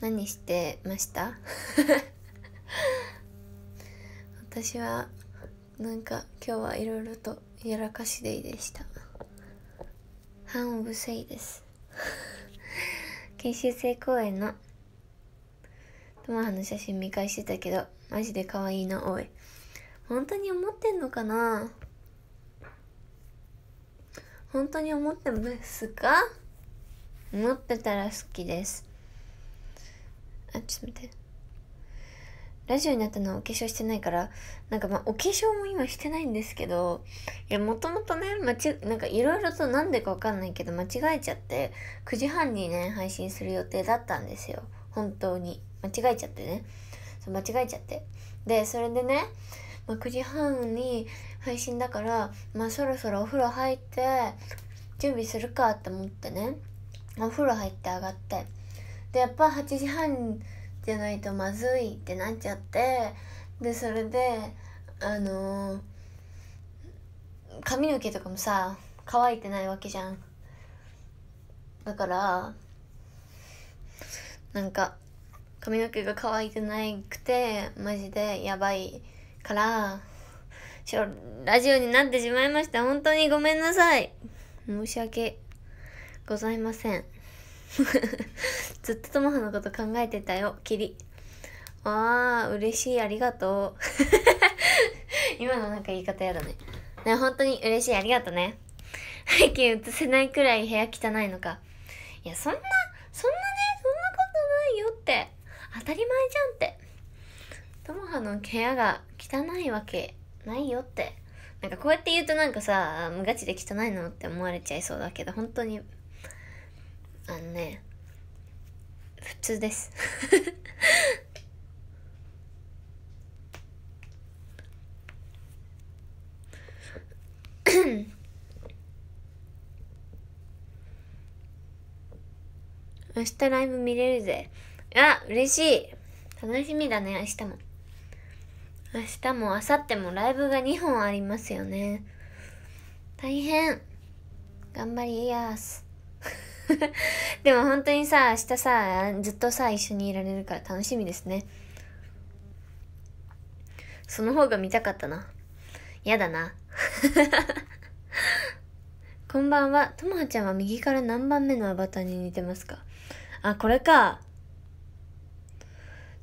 何してました 私はなんか今日はいろいろとやらかしデイでした半オブセイです研修生公演のトマハの写真見返してたけどマジで可愛いなおい本当に思ってんのかな本当に思ってますか思ってたら好きですあちょっと待ってラジオになったのはお化粧してないからなんかまあお化粧も今してないんですけどいやもともとね間違なんかいろいろとなんでかわかんないけど間違えちゃって9時半にね配信する予定だったんですよ本当に間違えちゃってねそう間違えちゃってでそれでね、まあ、9時半に配信だからまあそろそろお風呂入って準備するかって思ってねお風呂入って上がってでやっぱ8時半じゃないとまずいってなっちゃってでそれであのー、髪の毛とかもさ乾いてないわけじゃんだからなんか髪の毛が乾いてないくてマジでやばいからラジオになってしまいました本当にごめんなさい申し訳ございません ずっとトモハのこと考えてたよ、キリ。ああ、嬉しい、ありがとう。今のなんか言い方やだね。ね、本当に嬉しい、ありがとね。背景映せないくらい部屋汚いのか。いや、そんな、そんなね、そんなことないよって。当たり前じゃんって。ともはの部屋が汚いわけないよって。なんかこうやって言うとなんかさ、ガチで汚いのって思われちゃいそうだけど、本当にあのね普通です 明日ライブ見れるぜあ嬉しい楽しみだね明日も明日も明後日もライブが2本ありますよね大変頑張りやす でも本当にさ、明日さ、ずっとさ、一緒にいられるから楽しみですね。その方が見たかったな。やだな。こんばんは。ともはちゃんは右から何番目のアバターに似てますかあ、これか。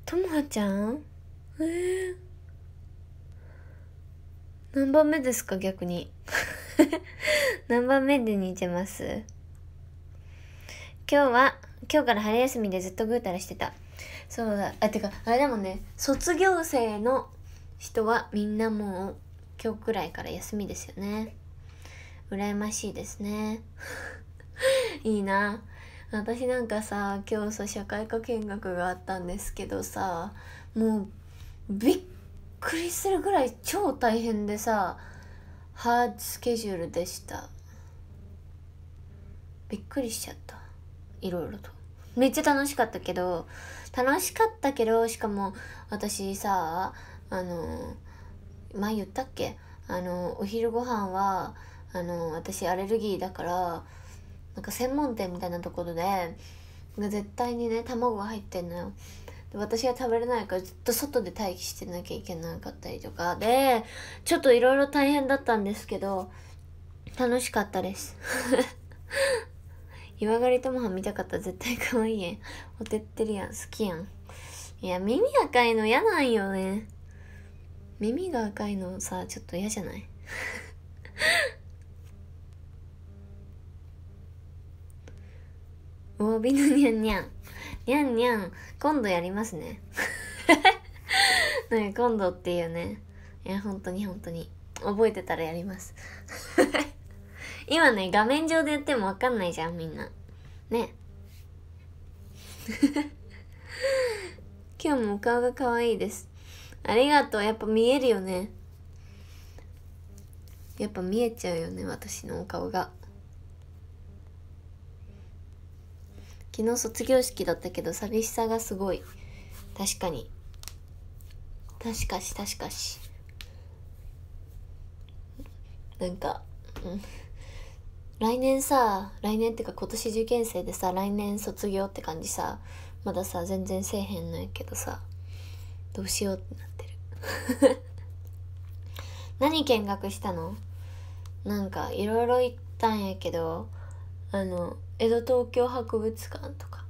ともはちゃんえー、何番目ですか逆に。何番目で似てます今日は今日から春休みでずっとぐうたらしてたそうだあてかあれでもね卒業生の人はみんなもう今日くらいから休みですよね羨ましいですね いいな私なんかさ今日さ社会科見学があったんですけどさもうびっくりするぐらい超大変でさハードスケジュールでしたびっくりしちゃったいろいろと。めっちゃ楽しかったけど、楽しかったけど、しかも私さ、あの、前言ったっけあの、お昼ご飯は、あの、私アレルギーだから、なんか専門店みたいなところで、絶対にね、卵が入ってんのよ。私が食べれないからずっと外で待機してなきゃいけなかったりとかでちょっといろいろ大変だったんですけど楽しかったです岩狩りともは見たかった絶対可愛いやんおてってるやん好きやんいや耳赤いの嫌なんよね耳が赤いのさちょっと嫌じゃない おわびのにゃんにゃんにゃんにゃん今度やりますね なんか今度っていうねいや本当に本当に覚えてたらやります 今ね画面上で言っても分かんないじゃんみんなね今日もお顔が可愛いですありがとうやっぱ見えるよねやっぱ見えちゃうよね私のお顔が昨日卒業式だったけど寂しさがすごい確かに確かし確かしなんかうん来年さ来年ってか今年受験生でさ来年卒業って感じさまださ全然せえへんのやけどさどうしようってなってる 何見学したのなんかいろいろ行ったんやけどあの江戸東京博物館とか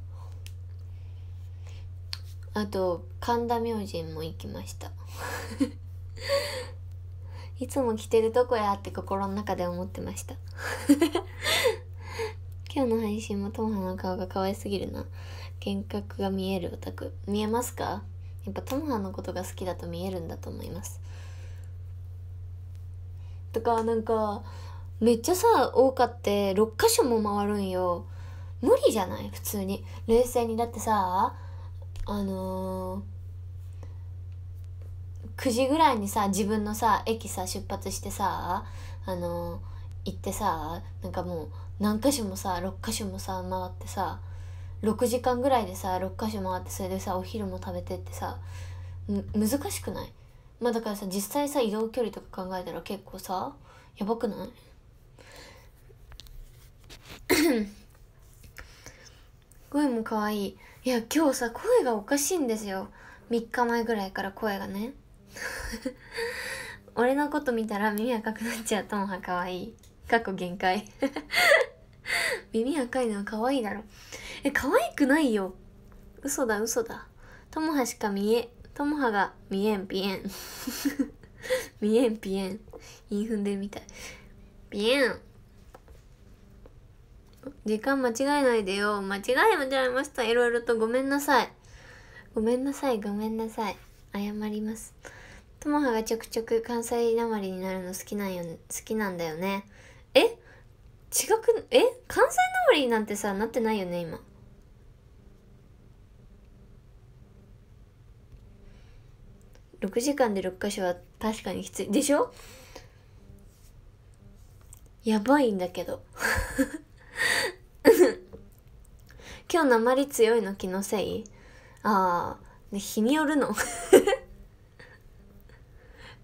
あと神田明神も行きましたいつも着てるとこやって心の中で思ってました 今日の配信もトモハの顔が可愛すぎるな幻覚が見えるオタク見えますかやっぱトモハのことが好きだと見えるんだと思いますとかなんかめっちゃさ多かって6箇所も回るんよ無理じゃない普通に冷静にだってさあのー9時ぐらいにさ自分のさ駅さ出発してさあの行ってさなんかもう何箇所もさ6箇所もさ回ってさ6時間ぐらいでさ6箇所回ってそれでさお昼も食べてってさ難しくないまあだからさ実際さ移動距離とか考えたら結構さやばくない 声も可愛いいや今日さ声がおかしいんですよ3日前ぐらいから声がね 俺のこと見たら耳赤くなっちゃうトンハかわいい過去限界 耳赤いのは可愛いだろえ可愛くないよ嘘だ嘘だトモハしか見えトモハが見えんピエン 見えんピエンイン踏んでるみたいピエン時間間違えないでよ間違えちゃいましたいろいろとごめんなさいごめんなさいごめんなさい謝りますともはがちょくちょく関西なまりになるの好きなんよ、好きなんだよね。え違く、え関西なまりなんてさ、なってないよね、今。6時間で6箇所は確かにきつい。でしょやばいんだけど。今日鉛強いの気のせいああ、ね、日によるの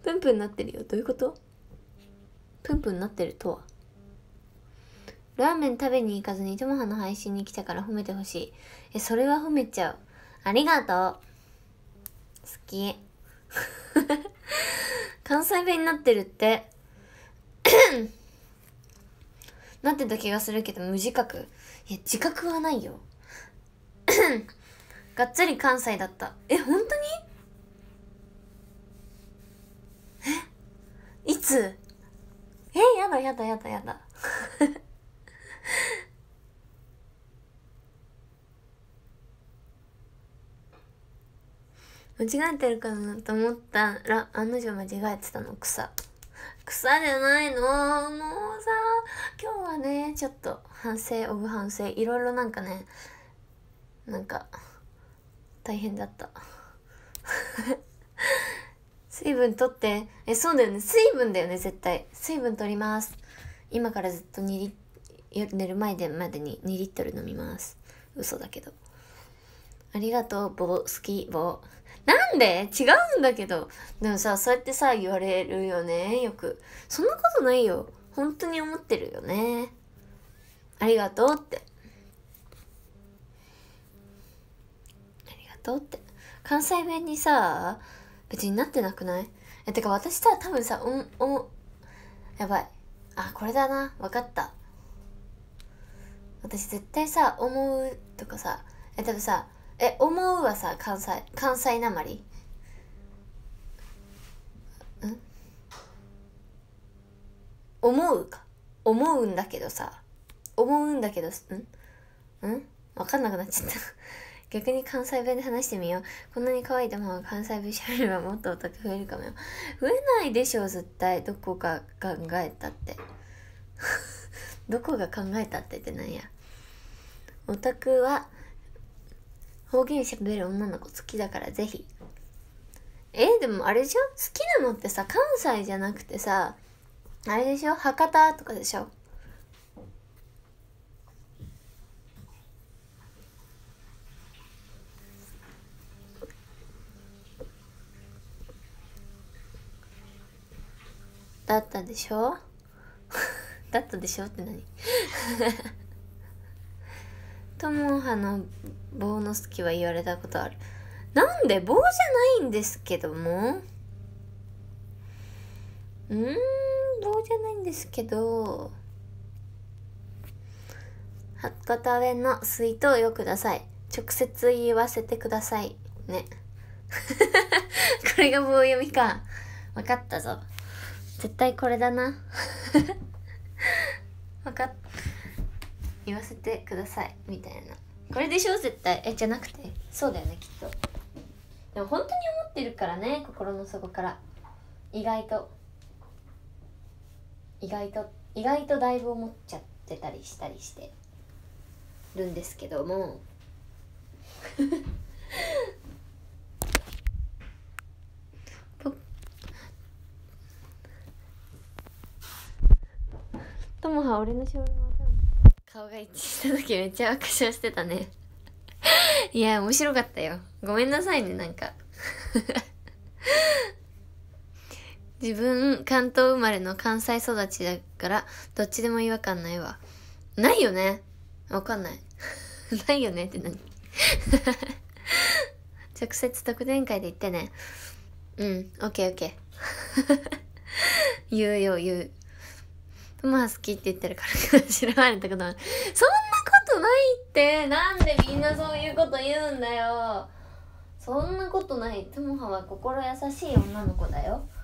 プンプンなってるよどういうことプンプンなってるとはラーメン食べに行かずにともはの配信に来たから褒めてほしいえそれは褒めちゃうありがとう好き 関西弁になってるって なってた気がするけど無自覚いや自覚はないよ がっつり関西だったえ本当にいつえやだやだやだやだ 間違えてるかなと思ったら案の定間違えてたの草草じゃないのもうさ今日はねちょっと反省オブ反省いろいろなんかねなんか大変だった 水分取って。え、そうだよね。水分だよね、絶対。水分取ります。今からずっと2リ夜寝る前でまでに2リットル飲みます。嘘だけど。ありがとう、棒、好き、棒。なんで違うんだけど。でもさ、そうやってさ、言われるよね、よく。そんなことないよ。本当に思ってるよね。ありがとうって。ありがとうって。関西弁にさ、別になってなくないえてか私さ多分さうんおやばいあこれだな分かった私絶対さ「思う」とかさえ多分さ「え思う」はさ関西関西なまりん思うか思うんだけどさ思うんだけどんん分かんなくなっちゃった逆に関西弁で話してみよう。こんなに可愛い玉が関西弁しゃべればもっとオタク増えるかもよ。増えないでしょ、絶対。どこが考えたって。どこが考えたってってなんや。オタクは方言しゃべる女の子好きだからぜひ。えでもあれでしょ好きなのってさ、関西じゃなくてさ、あれでしょ博多とかでしょだったでしょ だったでしょって何ともはの棒の好きは言われたことあるなんで棒じゃないんですけどもうん棒じゃないんですけど博多弁の水筒よください直接言わせてくださいね これが棒読みか分かったぞ絶対これだな分 かっ言わせてくださいみたいなこれでしょ絶対えじゃなくてそうだよねきっとでも本当に思ってるからね心の底から意外と意外と意外とだいぶ思っちゃってたりしたりしてるんですけども ともは俺のしおの顔が一致した時めっちゃ爆笑してたね いや面白かったよごめんなさいねなんか 自分関東生まれの関西育ちだからどっちでも違和感ないわないよねわかんない ないよねって何直接特典会で言ってねうんオッケーオッケー言うよ言うまあ好きって言ってるから知られたことそんなことないって、なんでみんなそういうこと言うんだよ。そんなことない。ともはは心優しい女の子だよ。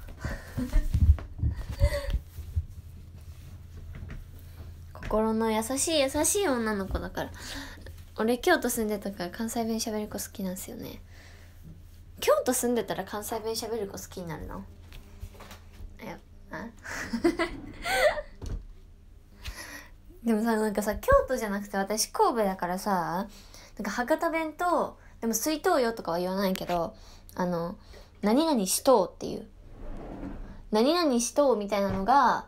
心の優しい優しい女の子だから。俺京都住んでたから関西弁喋る子好きなんですよね。京都住んでたら関西弁喋る子好きになるの。でもさなんかさ京都じゃなくて私神戸だからさなんか博多弁とでも水筒よとかは言わないけどあの何々しとうっていう何々しとうみたいなのが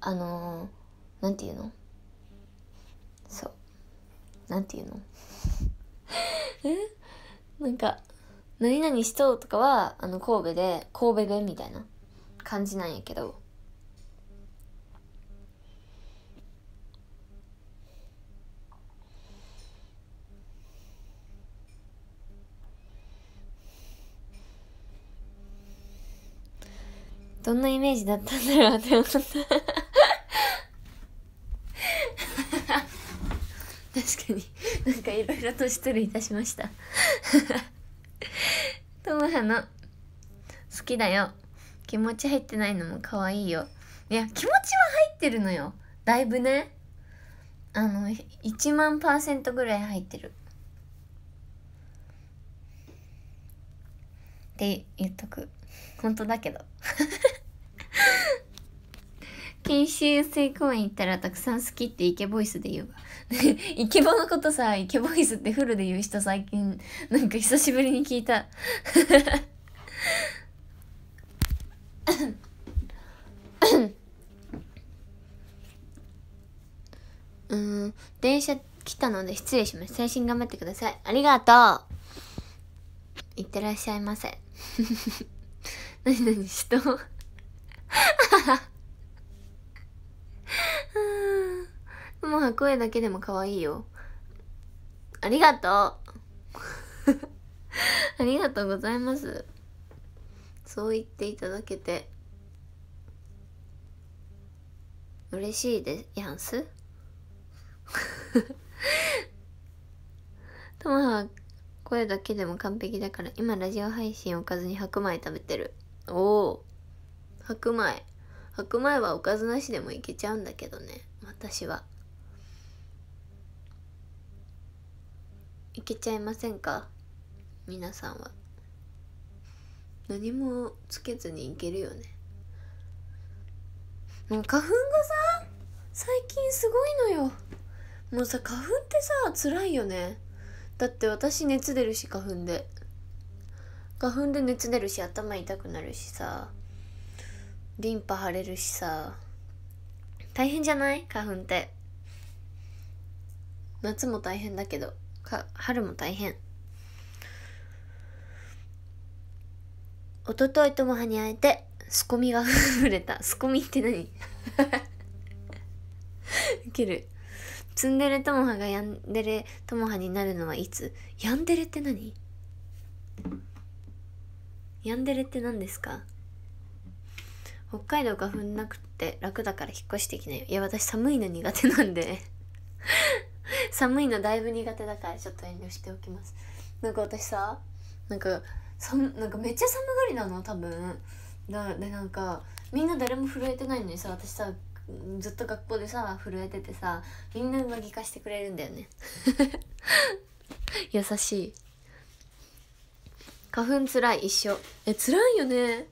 あのー、なんていうのそうなんていうの えなんか何々しとうとかはあの神戸で神戸弁みたいな感じなんやけどどんなイメージだったんだろうって思った確かになんかいろいろと失礼いたしましたともはの好きだよ気持ち入ってないのも可愛いよいや気持ちは入ってるのよだいぶねあの1万パーセントぐらい入ってるって言っとく本当だけど 研修生公園行ったらたくさん好きってイケボイスで言うわ イケボのことさイケボイスってフルで言う人最近なんか久しぶりに聞いた たので失礼します。最新頑張ってください。ありがとういってらっしゃいませ。なになに人まあ声だけでも可愛いよ。ありがとう ありがとうございます。そう言っていただけて。嬉しいです。やんす トマは声だけでも完璧だから今ラジオ配信おかずに白米食べてるおお白米白米はおかずなしでもいけちゃうんだけどね私はいけちゃいませんか皆さんは何もつけずにいけるよねもう花粉がさ最近すごいのよもうさ花粉ってさ辛いよねだって私熱出るし花粉で花粉で熱出るし頭痛くなるしさリンパ腫れるしさ大変じゃない花粉って夏も大変だけどか春も大変一昨日ともはにあえてすこみがふ れたすこみって何い けるツンデレトモがヤンデレともはになるのはいつヤンデレって何ヤンデレって何ですか北海道花粉なくて楽だから引っ越してきなよいや私寒いの苦手なんで 寒いのだいぶ苦手だからちょっと遠慮しておきますなんか私さなんかさなんかめっちゃ寒がりなの多分だでなんかみんな誰も震えてないのにさ私さずっと学校でさ震えててさみんな上着貸してくれるんだよね 優しい花粉つらい一緒えつらいよね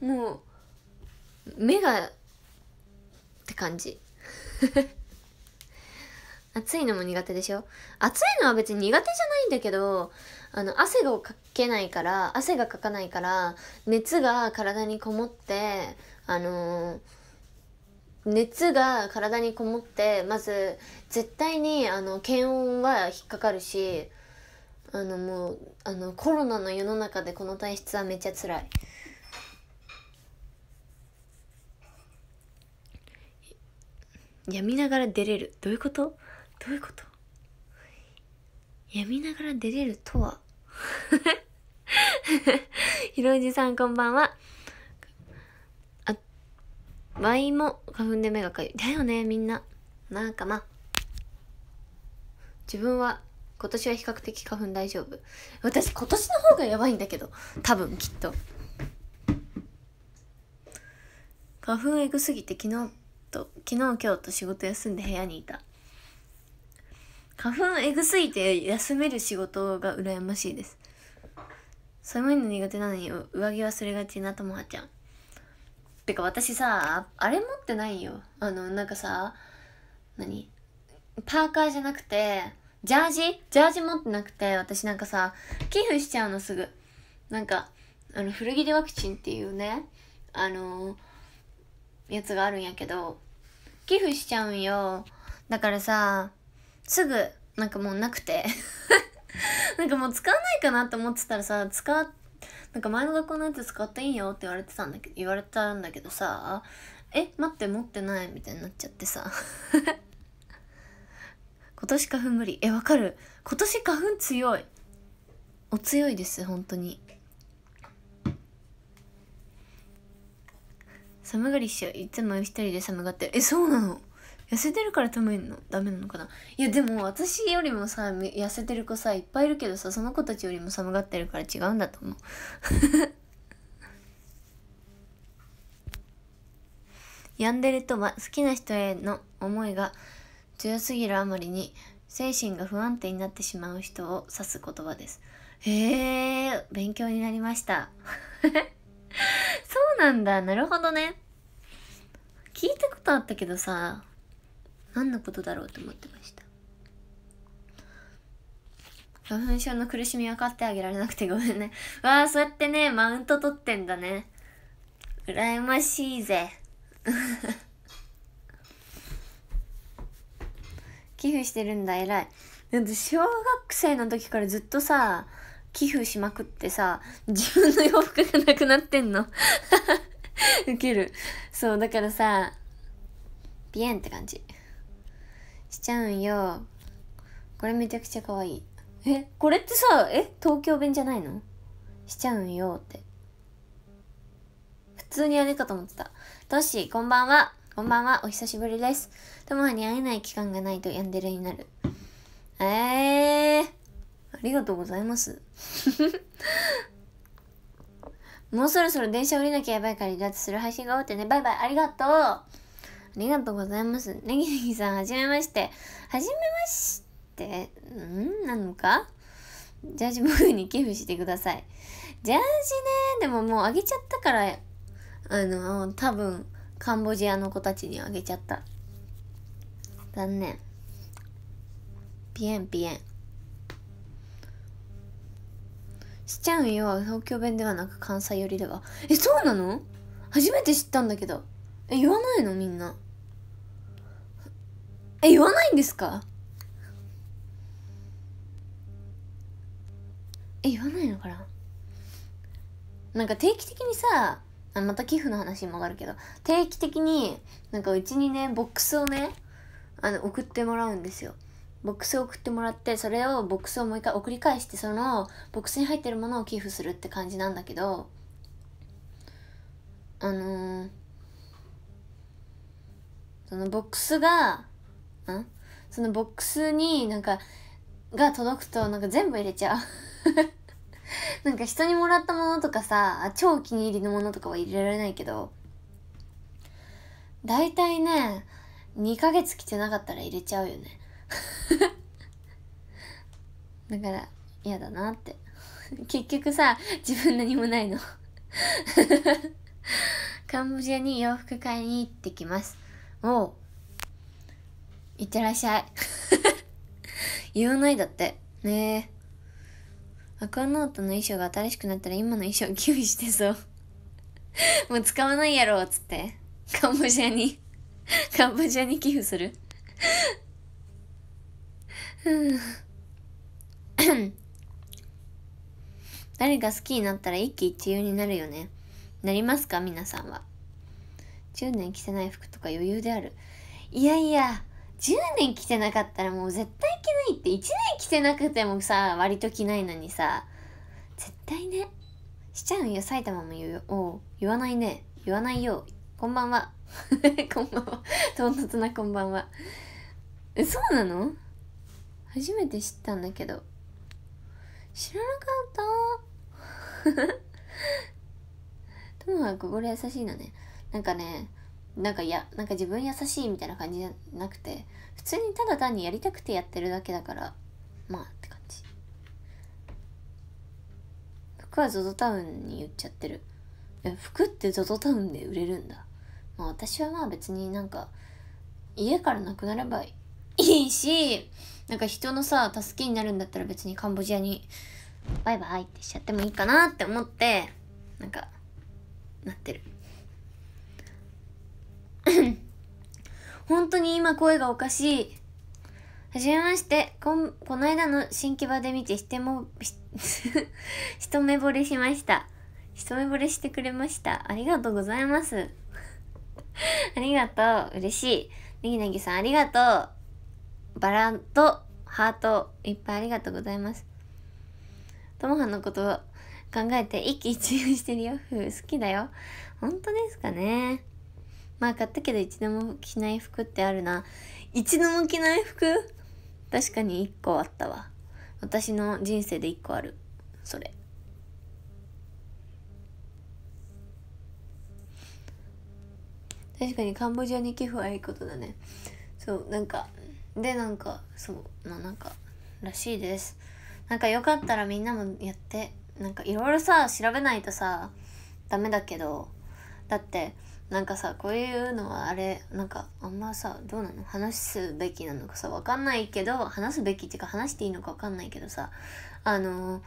もう目がって感じ 暑いのも苦手でしょ暑いのは別に苦手じゃないんだけどあの汗をかけないから汗がかかないから熱が体にこもってあのー熱が体にこもってまず絶対にあの検温は引っかかるしあのもうあのコロナの世の中でこの体質はめっちゃ辛い。やみながら出れるどういうことどういうことやみながら出れるとは ひろじさんこんばんは。ワインも花粉で目がかゆい。だよね、みんな。なんかまあ。自分は、今年は比較的花粉大丈夫。私、今年の方がやばいんだけど。多分、きっと。花粉エグすぎて昨日と、昨日今日と仕事休んで部屋にいた。花粉エグすぎて休める仕事が羨ましいです。寒いの苦手なのに上着忘れがちなともはちゃん。てか私さあれ持ってないよあのなんかさ何パーカーじゃなくてジャージジャージ持ってなくて私なんかさ寄付しちゃうのすぐなんかあの古着でワクチンっていうねあのやつがあるんやけど寄付しちゃうんよだからさすぐなんかもうなくて なんかもう使わないかなと思ってたらさ使ってなんか前の学校のやつ使っていいよって言われてたんだけど言われたんだけどさえ待って持ってないみたいになっちゃってさ 今年花粉無理えわかる今年花粉強いお強いです本当に寒がりっしょいつも一人で寒がってるえそうなの痩せてるからダメのダメなのかないやでも私よりもさ痩せてる子さいっぱいいるけどさその子たちよりも寒がってるから違うんだと思う病んでるとは好きな人への思いが強すぎるあまりに精神が不安定になってしまう人を指す言葉です。へえ、勉強になりました。そうなんだ、なるほどね。聞いたことあったけどさ、何のことだろうと思ってました花粉症の苦しみ分かってあげられなくてごめんね わあそうやってねマウント取ってんだね羨ましいぜ 寄付してるんだ偉いて小学生の時からずっとさ寄付しまくってさ自分の洋服がなくなってんの ウケるそうだからさビエンって感じしちゃうんよこれめちゃくちゃ可愛いえこれってさえ東京弁じゃないのしちゃうんよって普通にやるかと思ってたトッシーこんばんはこんばんはお久しぶりですともに会えない期間がないとやんでるになるえー、ありがとうございます もうそろそろ電車降りなきゃやばいから離脱する配信が終わってねバイバイありがとうありがとうございます。ネギネギさん、はじめまして。はじめまして、んなのかジャージ僕に寄付してください。ジャージね、でももうあげちゃったから、あの、多分、カンボジアの子たちにあげちゃった。残念。ピエンピエン。しちゃうよ東京弁ではなく関西寄りでは。え、そうなの初めて知ったんだけど。え言わないのみんなえ言わないんですかえ言わないのかななんか定期的にさあまた寄付の話も上がるけど定期的になんかうちにねボックスをねあの送ってもらうんですよボックスを送ってもらってそれをボックスをもう一回送り返してそのボックスに入ってるものを寄付するって感じなんだけどあのーそのボックスがんそのボックスになんかが届くとなんか全部入れちゃう なんか人にもらったものとかさ超お気に入りのものとかは入れられないけど大体ね2ヶ月来てなかったら入れちゃうよね だから嫌だなって結局さ自分何もないの カンボジアに洋服買いに行ってきますおいってらっしゃい。言わないだって。ねえ。アクアノートの衣装が新しくなったら今の衣装を寄付してそう。もう使わないやろ、つって。カンボジアに カンボジアに寄付する 誰が好きになったら一喜一憂になるよね。なりますか皆さんは。10年着てない服とか余裕であるいやいや10年着てなかったらもう絶対着ないって1年着てなくてもさ割と着ないのにさ絶対ねしちゃうんよ埼玉も言うよお言わないね言わないよこんばんは こんばんは唐突なこんばんはえそうなの初めて知ったんだけど知らなかったともかく心優しいのねなんかねなんかやなんか自分優しいみたいな感じじゃなくて普通にただ単にやりたくてやってるだけだからまあって感じ服は ZOZO タウンに言っちゃってるえ服って ZOZO タウンで売れるんだまあ私はまあ別になんか家からなくなればいいしなんか人のさ助けになるんだったら別にカンボジアにバイバイってしちゃってもいいかなって思ってなんか本当に今声がおかしい。はじめまして。こん、この間の新木場で見て、しても、し一目惚れしました。一目惚れしてくれました。ありがとうございます。ありがとう。嬉しい。ねぎねぎさん、ありがとう。バラとハート、いっぱいありがとうございます。ともはのことを考えて、一喜一憂してるよ。ふう、好きだよ。本当ですかね。まあ買ったけど一度も着ない服ってあるな。一度も着ない服確かに一個あったわ。私の人生で一個ある。それ。確かにカンボジアに寄付はいいことだね。そう、なんか、で、なんか、そう、まあなんか、らしいです。なんかよかったらみんなもやって、なんかいろいろさ、調べないとさ、ダメだけど、だってなんかさこういうのはあれなんかあんまさどうなの話すべきなのかさ分かんないけど話すべきっていうか話していいのか分かんないけどさあの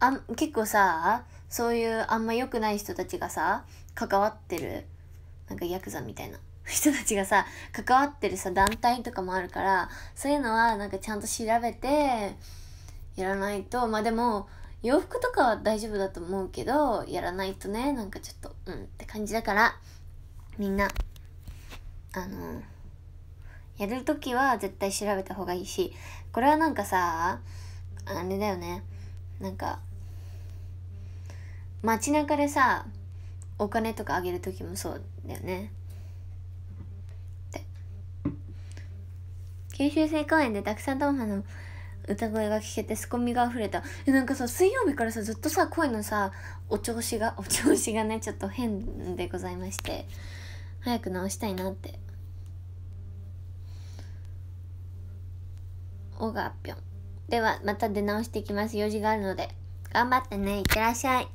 あ結構さそういうあんま良くない人たちがさ関わってるなんかヤクザみたいな人たちがさ関わってるさ団体とかもあるからそういうのはなんかちゃんと調べてやらないとまあでも洋服とかは大丈夫だと思うけどやらないとねなんかちょっとうんって感じだからみんなあのやるときは絶対調べた方がいいしこれはなんかさあれだよねなんか街中でさお金とかあげる時もそうだよね九州生公園でたくさんドンハの歌声が聞けてすこみが溢れたえなんかさ水曜日からさずっとさ声のさお調子が お調子がねちょっと変でございまして早く直したいなっておがぴょんではまた出直していきます用事があるので頑張ってねいってらっしゃい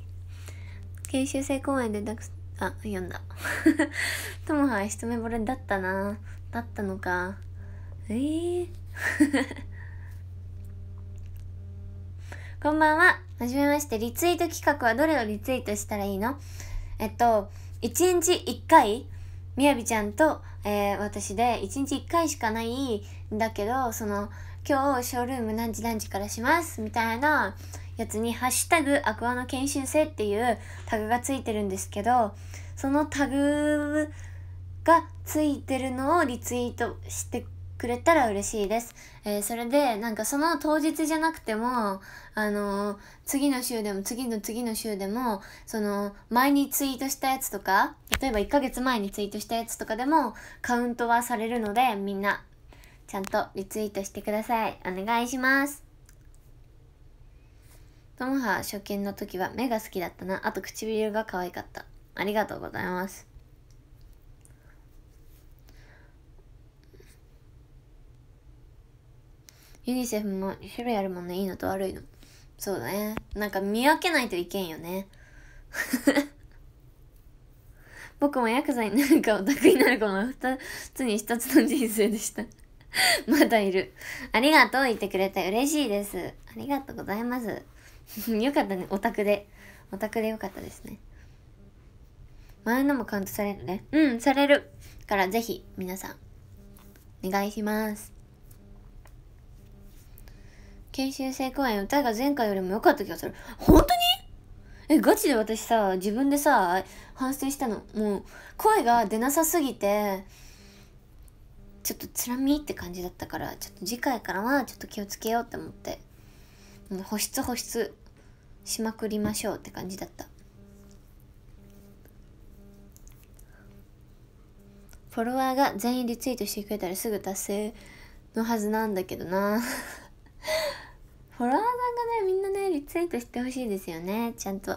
研修生公演でなくあ読んだとも は一目惚れだったなだったのかええーこんばんは。はじめまして。リツイート企画はどれをリツイートしたらいいのえっと、1日1回、みやびちゃんと、えー、私で1日1回しかないんだけど、その、今日ショールーム何時何時からしますみたいなやつに「ハッシュタグアクアの研修生」っていうタグがついてるんですけどそのタグがついてるのをリツイートしてくれたら嬉しいです。えー、それで、なんかその当日じゃなくても、あのー、次の週でも次の次の週でも、その、前にツイートしたやつとか、例えば1ヶ月前にツイートしたやつとかでも、カウントはされるので、みんな、ちゃんとリツイートしてください。お願いします。ともは初見の時は目が好きだったな。あと唇が可愛かった。ありがとうございます。ユニセフも種類あるもんねいいのと悪いのそうだねなんか見分けないといけんよね 僕もヤクザになるかオタクになるかの二つに一つの人生でした まだいる。ありがとう言ってくれて嬉しいです。ありがとうございます。よかったね、オタクで。オタクでよかったですね。前のもカウントされるね。うん、される。からぜひ、皆さん、お願いします。研修生公演歌が前回よりも良かった気がする。本当にえ、ガチで私さ、自分でさ、反省したの。もう、声が出なさすぎて、ちょっとつらみって感じだったから、ちょっと次回からはちょっと気をつけようって思って、保湿保湿しまくりましょうって感じだった。フォロワーが全員リツイートしてくれたらすぐ達成のはずなんだけどなフォロワーさんがねみんなねリツイートしてほしいですよねちゃんと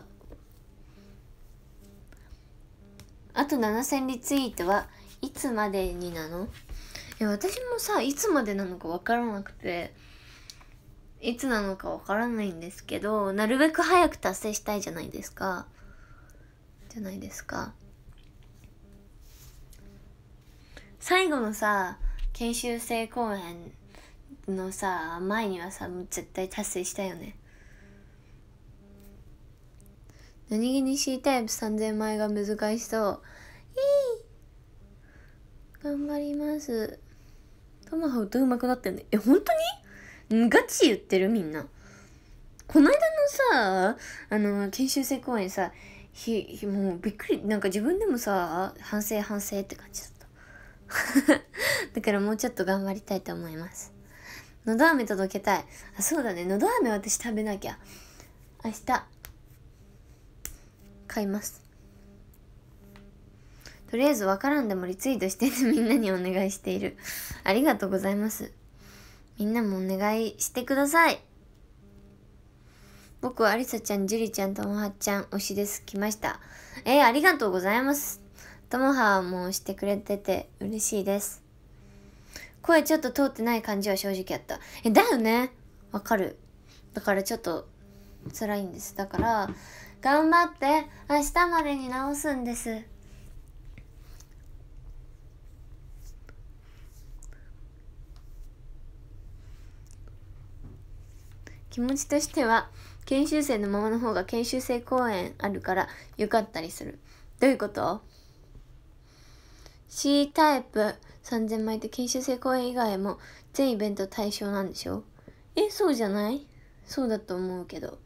あと7000リツイートはいつまでになのいや私もさいつまでなのか分からなくていつなのか分からないんですけどなるべく早く達成したいじゃないですかじゃないですか最後のさ研修生公演のさ前にはさ絶対達成したよね何気に C タイプ3000枚が難しそういい頑張りますトマホウとうまくなってんねえ本当にガチ言ってるみんなこの間のさあの研修生公演さひひもうびっくりなんか自分でもさ反省反省って感じだった だからもうちょっと頑張りたいと思いますのど飴届けたいあそうだねのど飴私食べなきゃ明日買いますとりあえず分からんでもリツイートして みんなにお願いしているありがとうございますみんなもお願いしてください僕はありさちゃん、じゅりちゃん、ともはちゃん、推しです。来ました。えー、ありがとうございます。ともはもしてくれてて嬉しいです。声ちょっと通ってない感じは正直やった。え、だよねわかる。だからちょっと辛いんです。だから、頑張って明日までに直すんです。気持ちとしては研修生のままの方が研修生公演あるから良かったりする。どういうこと ?C タイプ3000枚って研修生公演以外も全イベント対象なんでしょえそうじゃないそうだと思うけど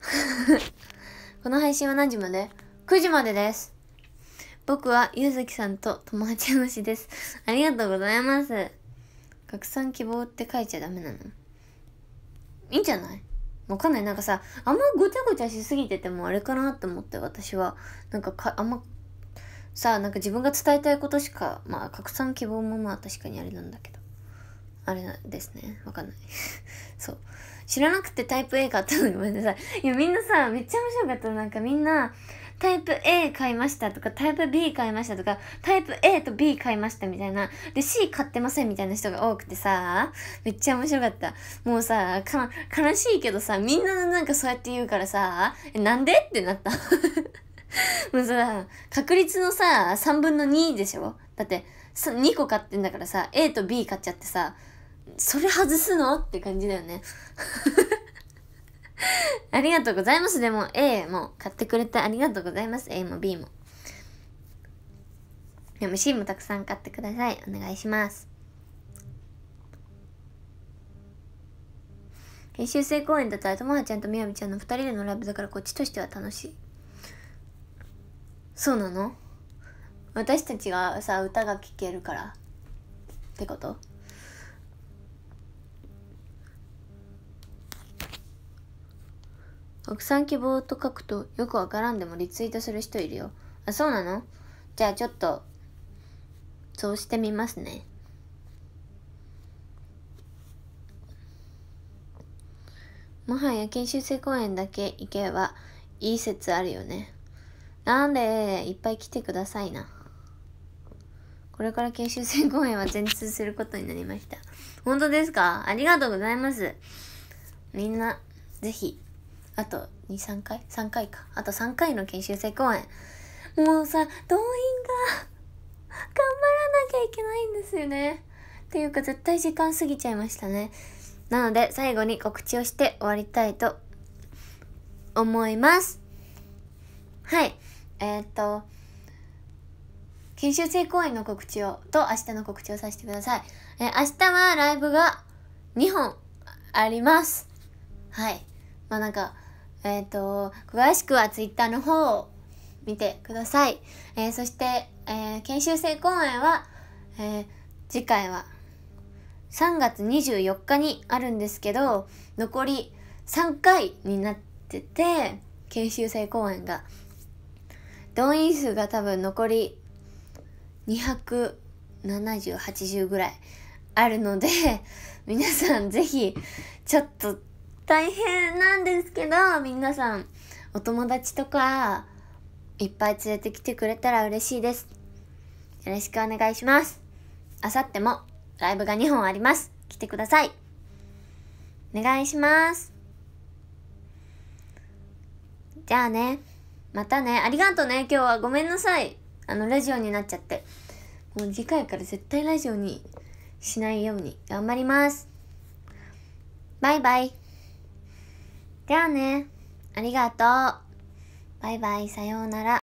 この配信は何時まで ?9 時までです僕はゆずきさんと友達話ですありがとうございます拡散希望って書いちゃダメなのいいんじゃないわかんない。なんかさ、あんまごちゃごちゃしすぎててもあれかなと思って私は、なんかか、あんまさあなんか自分が伝えたいことしかまあ拡散希望もまあ確かにあれなんだけどあれですねわかんない そう知らなくてタイプ A 買ったのごめんなさいいやみんなさめっちゃ面白かったなんかみんなタイプ A 買いましたとかタイプ B 買いましたとかタイプ A と B 買いましたみたいなで C 買ってませんみたいな人が多くてさめっちゃ面白かったもうさ悲しいけどさみんななんかそうやって言うからさなんでってなった もうさ、確率のさ、3分の2でしょだって、2個買ってんだからさ、A と B 買っちゃってさ、それ外すのって感じだよね。ありがとうございます。でも A も買ってくれてありがとうございます。A も B も。でも C もたくさん買ってください。お願いします。編集生公演だったらともはちゃんとみやみちゃんの2人でのライブだからこっちとしては楽しい。そうなの私たちがさ歌が聴けるからってこと国産希望と書くとよくわからんでもリツイートする人いるよあそうなのじゃあちょっとそうしてみますねもはや研修生公演だけ行けばいい説あるよねなんで、いっぱい来てくださいな。これから研修生公演は前日することになりました。本当ですかありがとうございます。みんな、ぜひ、あと2、3回 ?3 回か。あと3回の研修生公演。もうさ、動員が頑張らなきゃいけないんですよね。っていうか絶対時間過ぎちゃいましたね。なので最後に告知をして終わりたいと思います。はい。えー、っと研修生公演の告知をと明日の告知をさせてください、えー、明日はライブが2本ありますはいまあなんかえー、っと詳しくは Twitter の方を見てください、えそして、え研修生公演は、え次回は3月24日にあるんですけど残り3回になってて研修生公演が動員数が多分残り27080ぐらいあるので 皆さん是非ちょっと大変なんですけど皆さんお友達とかいっぱい連れてきてくれたら嬉しいですよろしくお願いしますあさってもライブが2本あります来てくださいお願いしますじゃあね。またね。ありがとね、今日は。ごめんなさい。あの、ラジオになっちゃって。もう次回から絶対ラジオにしないように頑張ります。バイバイ。じゃあね。ありがとう。バイバイ。さようなら。